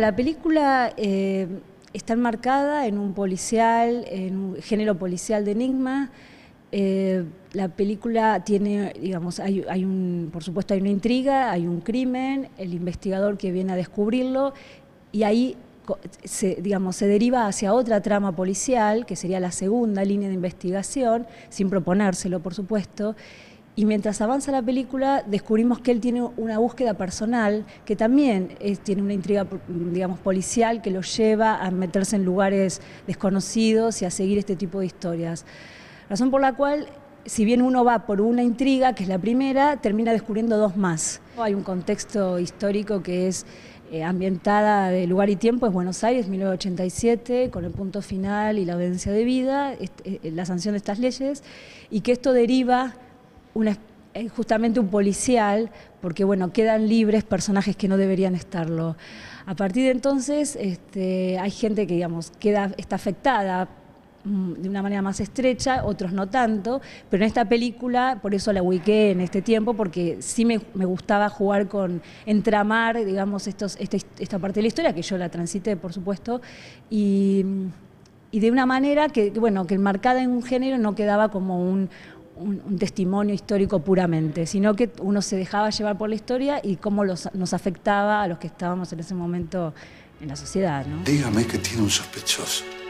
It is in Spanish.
La película eh, está enmarcada en un policial, en un género policial de enigma. Eh, la película tiene, digamos, hay, un, por supuesto hay una intriga, hay un crimen, el investigador que viene a descubrirlo y ahí digamos, se deriva hacia otra trama policial, que sería la segunda línea de investigación, sin proponérselo, por supuesto, y mientras avanza la película, descubrimos que él tiene una búsqueda personal, que también eh, tiene una intriga, digamos, policial que lo lleva a meterse en lugares desconocidos y a seguir este tipo de historias. Razón por la cual, si bien uno va por una intriga, que es la primera, termina descubriendo dos más. Hay un contexto histórico que es eh, ambientada de lugar y tiempo, es Buenos Aires, 1987, con el punto final y la audiencia de vida, eh, la sanción de estas leyes, y que esto deriva eh, justamente un policial, porque bueno, quedan libres personajes que no deberían estarlo. A partir de entonces este, hay gente que digamos, queda, está afectada mm, de una manera más estrecha, otros no tanto, pero en esta película, por eso la ubiqué en este tiempo, porque sí me, gustaba jugar con, entramar, digamos, estos, este, esta parte de la historia, que yo la transité, por supuesto, y, y de una manera que, bueno, que enmarcada en un género no quedaba como un, un, testimonio histórico puramente, sino que uno se dejaba llevar por la historia y cómo nos afectaba a los que estábamos en ese momento en la sociedad. Dígame que tiene un sospechoso.